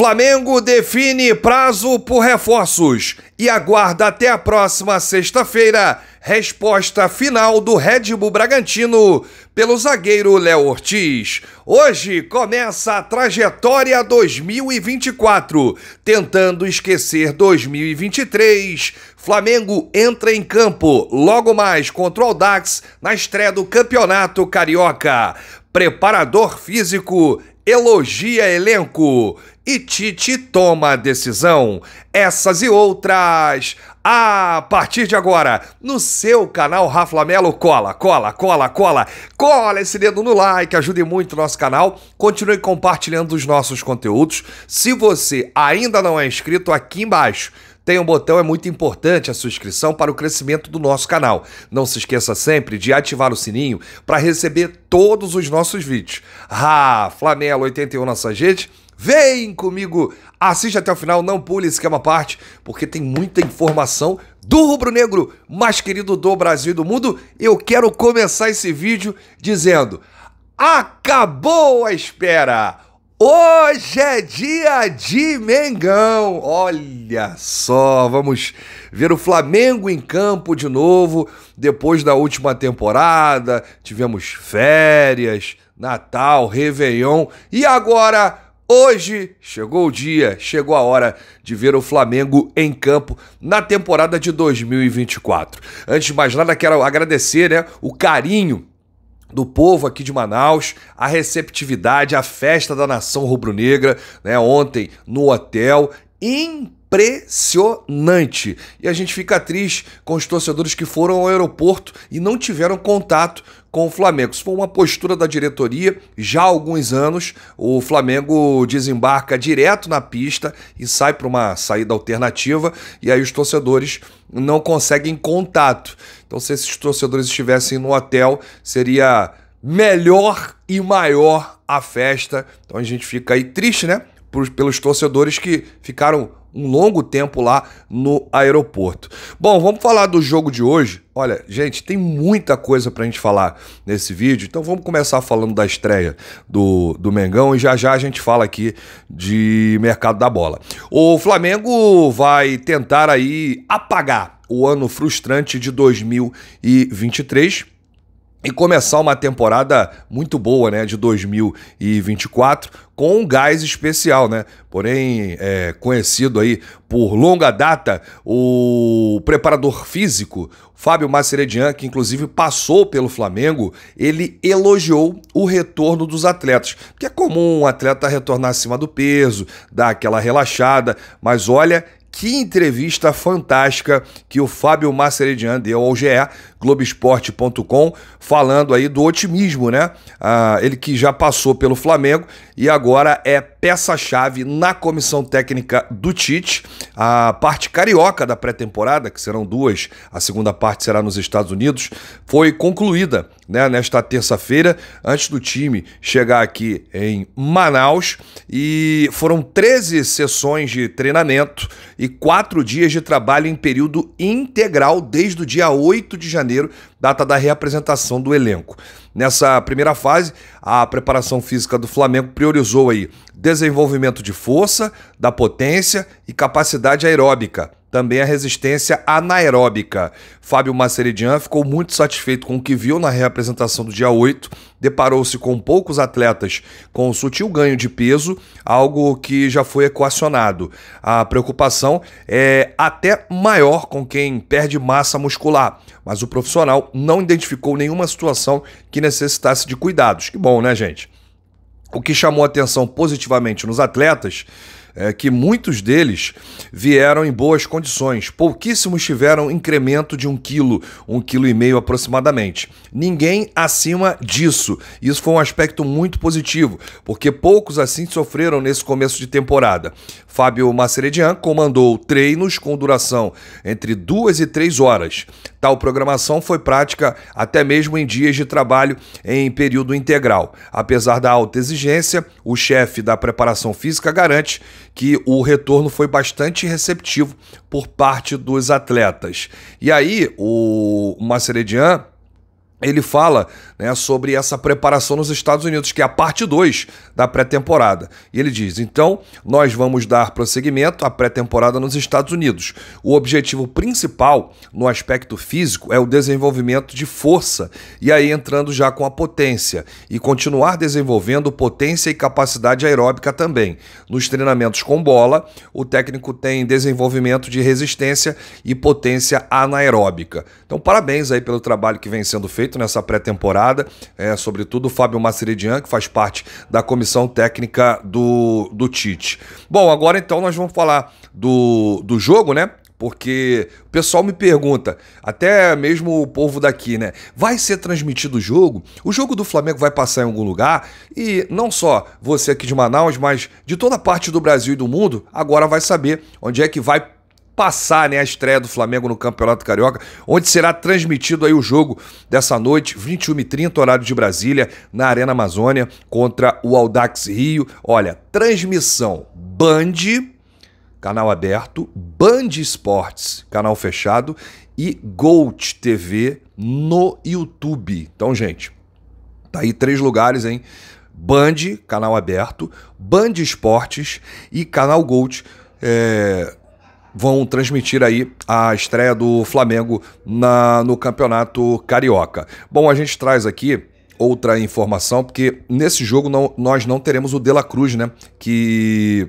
Flamengo define prazo por reforços e aguarda até a próxima sexta-feira resposta final do Red Bull Bragantino pelo zagueiro Léo Ortiz. Hoje começa a trajetória 2024, tentando esquecer 2023. Flamengo entra em campo logo mais contra o Aldax na estreia do Campeonato Carioca. Preparador físico elogia elenco e Tite toma a decisão. Essas e outras a partir de agora no seu canal Rafa Melo cola, cola, cola, cola, cola esse dedo no like, ajude muito o nosso canal. Continue compartilhando os nossos conteúdos. Se você ainda não é inscrito, aqui embaixo tem um botão, é muito importante a sua inscrição para o crescimento do nosso canal. Não se esqueça sempre de ativar o sininho para receber todos os nossos vídeos. Ah, Flamengo 81 Nossa Gente, vem comigo, assiste até o final, não pule esse que é uma parte, porque tem muita informação do rubro-negro mais querido do Brasil e do mundo. Eu quero começar esse vídeo dizendo: acabou a espera! Hoje é dia de Mengão. Olha só, vamos ver o Flamengo em campo de novo depois da última temporada. Tivemos férias, Natal, Réveillon e agora Hoje chegou o dia, chegou a hora de ver o Flamengo em campo na temporada de 2024. Antes de mais nada, quero agradecer né, o carinho do povo aqui de Manaus, a receptividade, a festa da nação rubro-negra, né, ontem no hotel, em impressionante. E a gente fica triste com os torcedores que foram ao aeroporto e não tiveram contato com o Flamengo. Isso foi uma postura da diretoria já há alguns anos. O Flamengo desembarca direto na pista e sai para uma saída alternativa, e aí os torcedores não conseguem contato. Então, se esses torcedores estivessem no hotel, seria melhor e maior a festa. Então a gente fica aí triste, né? Pelos torcedores que ficaram um longo tempo lá no aeroporto. Bom, vamos falar do jogo de hoje. Olha, gente, tem muita coisa a gente falar nesse vídeo, então vamos começar falando da estreia do, do Mengão e já já a gente fala aqui de mercado da bola. O Flamengo vai tentar aí apagar o ano frustrante de 2023 e começar uma temporada muito boa, né, de 2024, com um gás especial, né? Porém, é, conhecido aí por longa data, o preparador físico Fábio Maceredian, que inclusive passou pelo Flamengo, ele elogiou o retorno dos atletas, que é comum um atleta retornar acima do peso, dar aquela relaxada, mas olha que entrevista fantástica que o Fábio Maceredian deu ao GE Globoesporte.com, falando aí do otimismo, né? Ah, ele que já passou pelo Flamengo e agora é peça-chave na comissão técnica do Tite. A parte carioca da pré-temporada, que serão duas, a segunda parte será nos Estados Unidos, foi concluída né, nesta terça-feira, antes do time chegar aqui em Manaus. E foram 13 sessões de treinamento e quatro dias de trabalho em período integral desde o dia 8 de janeiro janeiro, data da reapresentação do elenco. Nessa primeira fase, a preparação física do Flamengo priorizou aí desenvolvimento de força, da potência e capacidade aeróbica também a resistência anaeróbica. Fábio Maceridian ficou muito satisfeito com o que viu na reapresentação do dia 8, deparou-se com poucos atletas com um sutil ganho de peso, algo que já foi equacionado. A preocupação é até maior com quem perde massa muscular, mas o profissional não identificou nenhuma situação que necessitasse de cuidados. Que bom, né, gente? O que chamou atenção positivamente nos atletas é, que muitos deles vieram em boas condições. Pouquíssimos tiveram incremento de um quilo, um quilo e meio aproximadamente. Ninguém acima disso. Isso foi um aspecto muito positivo, porque poucos assim sofreram nesse começo de temporada. Fábio Maceredian comandou treinos com duração entre duas e três horas. Tal programação foi prática até mesmo em dias de trabalho em período integral. Apesar da alta exigência, o chefe da preparação física garante que o retorno foi bastante receptivo por parte dos atletas. E aí, o Maceredian ele fala né, sobre essa preparação nos Estados Unidos, que é a parte 2 da pré-temporada. E ele diz: então, nós vamos dar prosseguimento à pré-temporada nos Estados Unidos. O objetivo principal no aspecto físico é o desenvolvimento de força, e aí entrando já com a potência, e continuar desenvolvendo potência e capacidade aeróbica também. Nos treinamentos com bola, o técnico tem desenvolvimento de resistência e potência anaeróbica. Então, parabéns aí pelo trabalho que vem sendo feito feito nessa pré-temporada, é, sobretudo o Fábio Maceridian, que faz parte da comissão técnica do, do Tite. Bom, agora então nós vamos falar do, do jogo, né? Porque o pessoal me pergunta, até mesmo o povo daqui, né? Vai ser transmitido o jogo? O jogo do Flamengo vai passar em algum lugar? E não só você aqui de Manaus, mas de toda parte do Brasil e do mundo, agora vai saber onde é que vai passar né, a estreia do Flamengo no Campeonato Carioca, onde será transmitido aí o jogo dessa noite, 21h30, horário de Brasília, na Arena Amazônia, contra o Aldax Rio. Olha, transmissão Band, canal aberto, Band Esportes, canal fechado, e Gold TV no YouTube. Então, gente, tá aí três lugares, hein? Band, canal aberto, Band Esportes e canal Gold. É, vão transmitir aí a estreia do Flamengo na, no Campeonato Carioca. Bom, a gente traz aqui outra informação, porque nesse jogo não, nós não teremos o De La Cruz, né? Que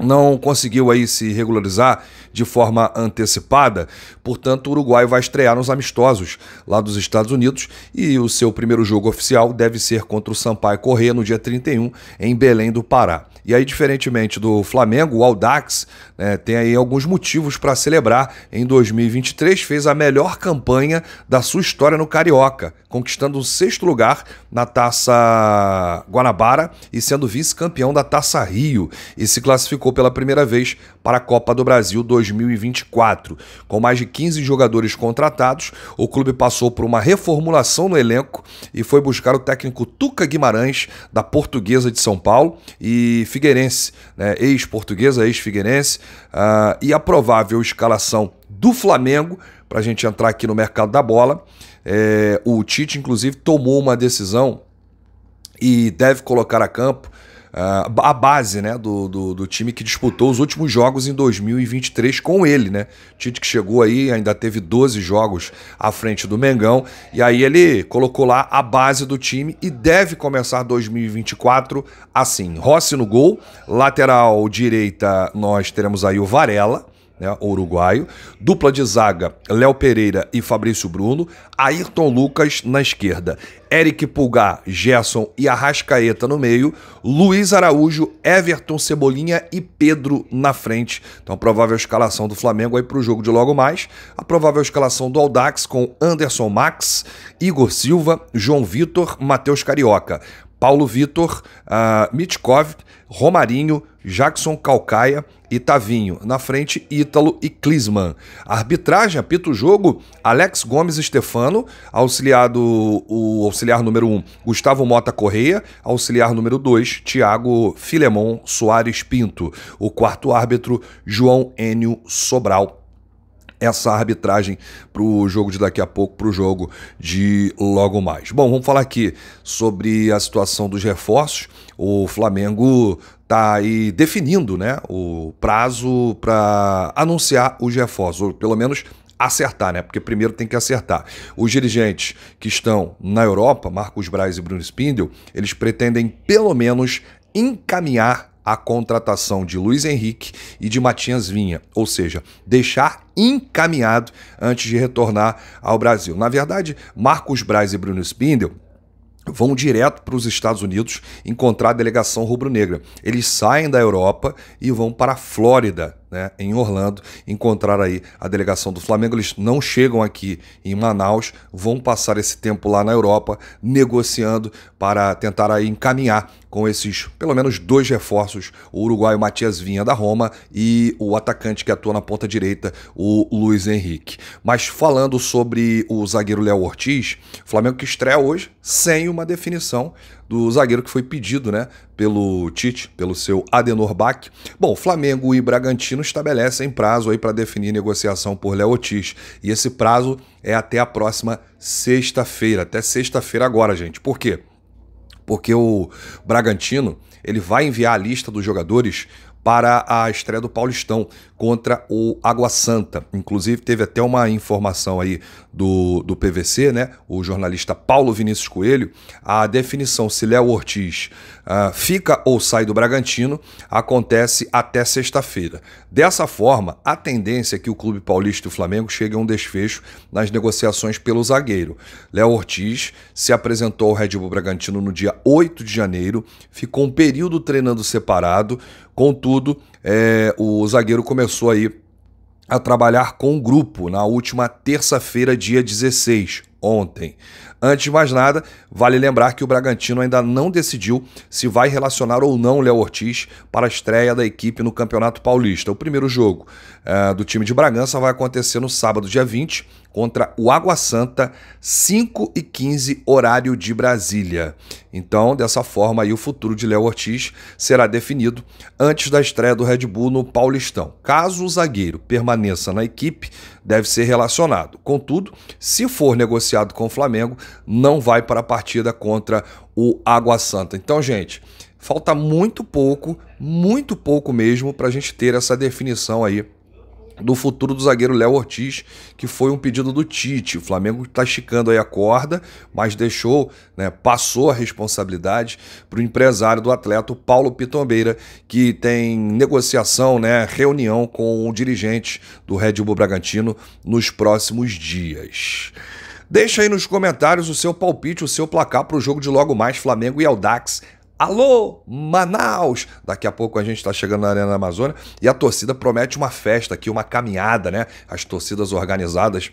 não conseguiu aí se regularizar de forma antecipada, portanto o Uruguai vai estrear nos amistosos lá dos Estados Unidos e o seu primeiro jogo oficial deve ser contra o Sampaio Corrêa no dia 31 em Belém do Pará. E aí, diferentemente do Flamengo, o Aldax né, tem aí alguns motivos para celebrar. Em 2023 fez a melhor campanha da sua história no Carioca, conquistando o sexto lugar na Taça Guanabara e sendo vice-campeão da Taça Rio e se classificou classificou pela primeira vez para a Copa do Brasil 2024. Com mais de 15 jogadores contratados, o clube passou por uma reformulação no elenco e foi buscar o técnico Tuca Guimarães, da Portuguesa de São Paulo e Figueirense, né? ex-portuguesa, ex-figueirense, uh, e a provável escalação do Flamengo, para a gente entrar aqui no mercado da bola. É, o Tite, inclusive, tomou uma decisão e deve colocar a campo ah, a base né, do, do, do, time que disputou os últimos jogos em 2023 com ele, né? Tite que chegou aí, ainda teve 12 jogos à frente do Mengão, e aí ele colocou lá a base do time e deve começar 2024 assim. Rossi no gol, lateral direita nós teremos aí o Varela, né, uruguaio. Dupla de zaga, Léo Pereira e Fabrício Bruno. Ayrton Lucas na esquerda. Eric Pulgar, Gerson e Arrascaeta no meio. Luiz Araújo, Everton Cebolinha e Pedro na frente. Então, a provável escalação do Flamengo aí para o jogo de logo mais. A provável escalação do Aldax com Anderson Max, Igor Silva, João Vitor, Matheus Carioca. Paulo Vitor, uh, ah, Mitkov, Romarinho, Jackson Calcaia e Tavinho. Na frente, Ítalo e Klisman. Arbitragem, apita o jogo, Alex Gomes Stefano, auxiliado o auxiliar número 1, um, Gustavo Mota Correia, auxiliar número 2, Tiago Filemon Soares Pinto. O quarto árbitro, João Enio Sobral essa arbitragem para o jogo de daqui a pouco, para o jogo de logo mais. Bom, vamos falar aqui sobre a situação dos reforços. O Flamengo está aí definindo né, o prazo para anunciar os reforços, ou pelo menos acertar, né? Porque primeiro tem que acertar. Os dirigentes que estão na Europa, Marcos Braz e Bruno Spindel, eles pretendem pelo menos encaminhar a contratação de Luiz Henrique e de Matias Vinha, ou seja, deixar encaminhado antes de retornar ao Brasil. Na verdade, Marcos Braz e Bruno Spindel vão direto para os Estados Unidos encontrar a delegação rubro-negra. Eles saem da Europa e vão para a Flórida né, em Orlando, encontrar aí a delegação do Flamengo. Eles não chegam aqui em Manaus, vão passar esse tempo lá na Europa negociando para tentar aí encaminhar com esses pelo menos dois reforços, o uruguaio Matias Vinha da Roma e o atacante que atua na ponta direita, o Luiz Henrique. Mas falando sobre o zagueiro Léo Ortiz, Flamengo que estreia hoje sem uma definição do zagueiro que foi pedido, né, pelo Tite, pelo seu Adenor Bach. Bom, Flamengo e Bragantino estabelecem prazo aí para definir negociação por Léo Otis, e esse prazo é até a próxima sexta-feira, até sexta-feira agora, gente. Por quê? Porque o Bragantino, ele vai enviar a lista dos jogadores para a estreia do Paulistão contra o Água Santa. Inclusive, teve até uma informação aí do, do PVC, né? O jornalista Paulo Vinícius Coelho. A definição se Léo Ortiz uh, fica ou sai do Bragantino acontece até sexta-feira. Dessa forma, a tendência é que o Clube Paulista e o Flamengo cheguem a um desfecho nas negociações pelo zagueiro. Léo Ortiz se apresentou ao Red Bull Bragantino no dia 8 de janeiro, ficou um período treinando separado Contudo, é, o zagueiro começou aí a trabalhar com o grupo na última terça-feira, dia 16, ontem. Antes de mais nada, vale lembrar que o Bragantino ainda não decidiu se vai relacionar ou não Léo Ortiz para a estreia da equipe no Campeonato Paulista. O primeiro jogo uh, do time de Bragança vai acontecer no sábado, dia 20, contra o Água Santa, 5 e 15 horário de Brasília. Então, dessa forma aí, o futuro de Léo Ortiz será definido antes da estreia do Red Bull no Paulistão. Caso o zagueiro permaneça na equipe, deve ser relacionado. Contudo, se for negociado com o Flamengo, não vai para a partida contra o Água Santa. Então, gente, falta muito pouco, muito pouco mesmo, para a gente ter essa definição aí do futuro do zagueiro Léo Ortiz, que foi um pedido do Tite. O Flamengo está esticando aí a corda, mas deixou, né, passou a responsabilidade para o empresário do atleta, Paulo Pitombeira, que tem negociação, né, reunião com o dirigente do Red Bull Bragantino nos próximos dias. Deixa aí nos comentários o seu palpite, o seu placar para o jogo de logo mais Flamengo e Aldax. Alô, Manaus! Daqui a pouco a gente está chegando na Arena da Amazônia e a torcida promete uma festa aqui, uma caminhada, né? As torcidas organizadas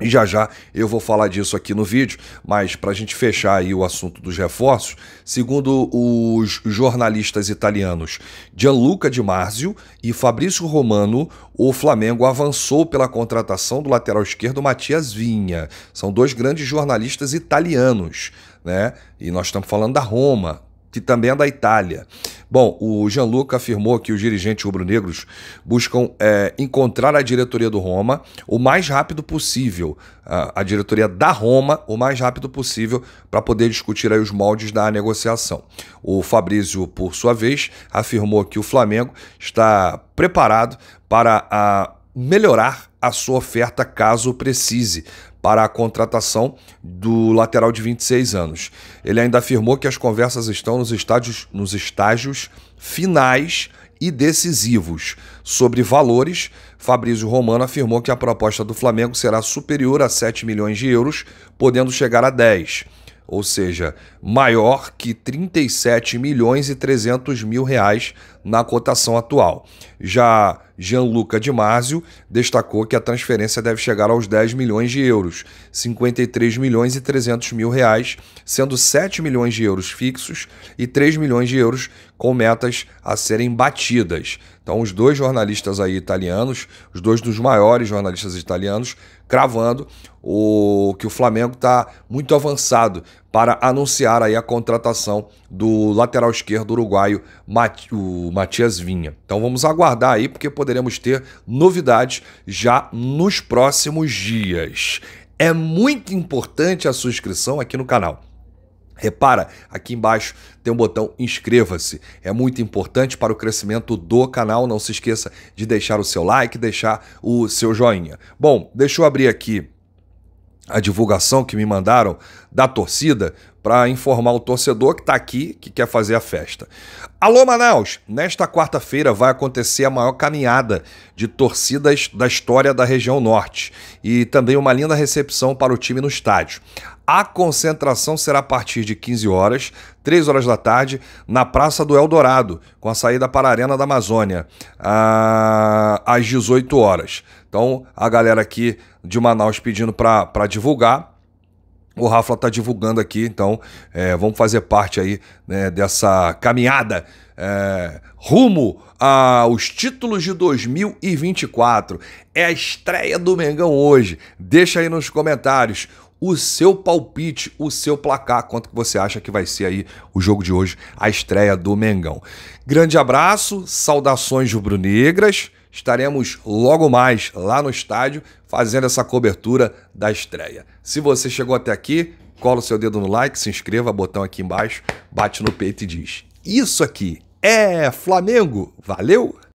e já já eu vou falar disso aqui no vídeo, mas para a gente fechar aí o assunto dos reforços, segundo os jornalistas italianos Gianluca Di Marzio e Fabrício Romano, o Flamengo avançou pela contratação do lateral esquerdo Matias Vinha. São dois grandes jornalistas italianos, né? E nós estamos falando da Roma, que também é da Itália. Bom, o Gianluca afirmou que os dirigentes rubro-negros buscam é, encontrar a diretoria do Roma o mais rápido possível, a, a diretoria da Roma o mais rápido possível, para poder discutir aí os moldes da negociação. O Fabrício, por sua vez, afirmou que o Flamengo está preparado para a melhorar a sua oferta caso precise, para a contratação do lateral de 26 anos. Ele ainda afirmou que as conversas estão nos estágios, nos estágios finais e decisivos. Sobre valores, Fabrício Romano afirmou que a proposta do Flamengo será superior a 7 milhões de euros, podendo chegar a 10, ou seja, maior que 37 milhões e 300 mil reais na cotação atual. Já Gianluca Di Marzio destacou que a transferência deve chegar aos 10 milhões de euros, 53 milhões e 300 mil reais, sendo 7 milhões de euros fixos e 3 milhões de euros com metas a serem batidas. Então, os dois jornalistas aí italianos, os dois dos maiores jornalistas italianos, cravando o que o Flamengo está muito avançado para anunciar aí a contratação do lateral esquerdo uruguaio Mat o Matias Vinha. Então vamos aguardar aí porque poderemos ter novidades já nos próximos dias. É muito importante a sua inscrição aqui no canal. Repara, aqui embaixo tem um botão inscreva-se. É muito importante para o crescimento do canal. Não se esqueça de deixar o seu like, deixar o seu joinha. Bom, deixa eu abrir aqui a divulgação que me mandaram da torcida para informar o torcedor que está aqui, que quer fazer a festa. Alô Manaus, nesta quarta-feira vai acontecer a maior caminhada de torcidas da história da região norte e também uma linda recepção para o time no estádio. A concentração será a partir de 15 horas, 3 horas da tarde, na Praça do Eldorado, com a saída para a Arena da Amazônia, às 18 horas. Então, a galera aqui de Manaus pedindo para divulgar. O Rafa está divulgando aqui, então é, vamos fazer parte aí né, dessa caminhada é, rumo aos títulos de 2024. É a estreia do Mengão hoje. Deixa aí nos comentários o seu palpite, o seu placar, quanto que você acha que vai ser aí o jogo de hoje, a estreia do Mengão. Grande abraço, saudações rubro-negras estaremos logo mais lá no estádio fazendo essa cobertura da estreia. Se você chegou até aqui, cola o seu dedo no like, se inscreva, botão aqui embaixo, bate no peito e diz: Isso aqui é Flamengo! Valeu!